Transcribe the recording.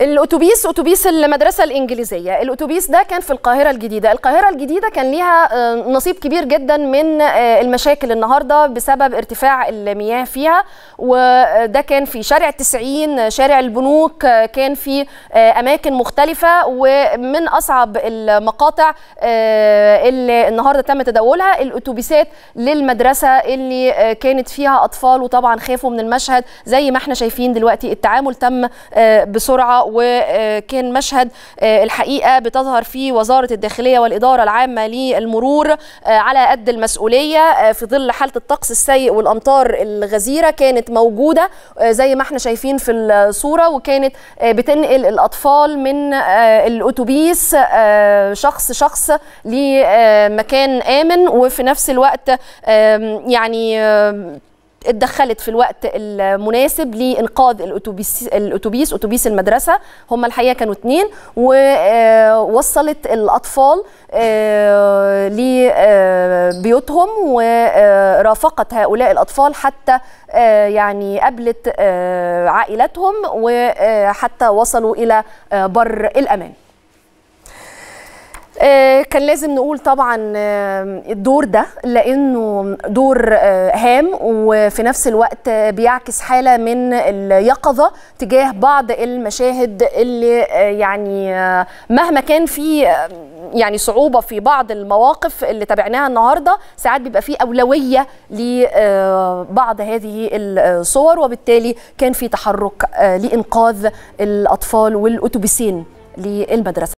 الاتوبيس اتوبيس المدرسه الانجليزيه الاتوبيس ده كان في القاهره الجديده القاهره الجديده كان ليها آه، نصيب كبير جدا من آه، المشاكل النهارده بسبب ارتفاع المياه فيها وده كان في شارع 90 شارع البنوك آه، كان في اماكن مختلفه ومن اصعب المقاطع اللي النهارده تم تداولها الاتوبيسات للمدرسه اللي كانت فيها اطفال وطبعا خافوا من المشهد زي ما احنا شايفين دلوقتي التعامل تم بسرعه وكان مشهد آه، الحقيقه بتظهر فيه وزاره الداخليه والاداره العامه للمرور آه، على قد المسؤوليه آه، في ظل حاله الطقس السيء والامطار الغزيره كانت موجوده زي ما احنا شايفين في الصوره وكانت بتنقل الاطفال من الاتوبيس شخص شخص لمكان امن وفي نفس الوقت يعني اتدخلت في الوقت المناسب لانقاذ الاتوبيس الاتوبيس اتوبيس المدرسه هم الحقيقه كانوا اثنين ووصلت آه، الاطفال آه، لبيوتهم آه، ورافقت هؤلاء الاطفال حتى يعني قابلت عائلتهم وحتى وصلوا الى بر الامان آه، كان لازم نقول طبعا آه، الدور ده لانه دور آه، هام وفي نفس الوقت بيعكس حاله من اليقظه تجاه بعض المشاهد اللي يعني مهما كان في يعني صعوبه في بعض المواقف اللي تابعناها النهارده ساعات بيبقى في اولويه لبعض هذه الصور وبالتالي كان في تحرك لانقاذ الاطفال والاتوبيسين للمدرسه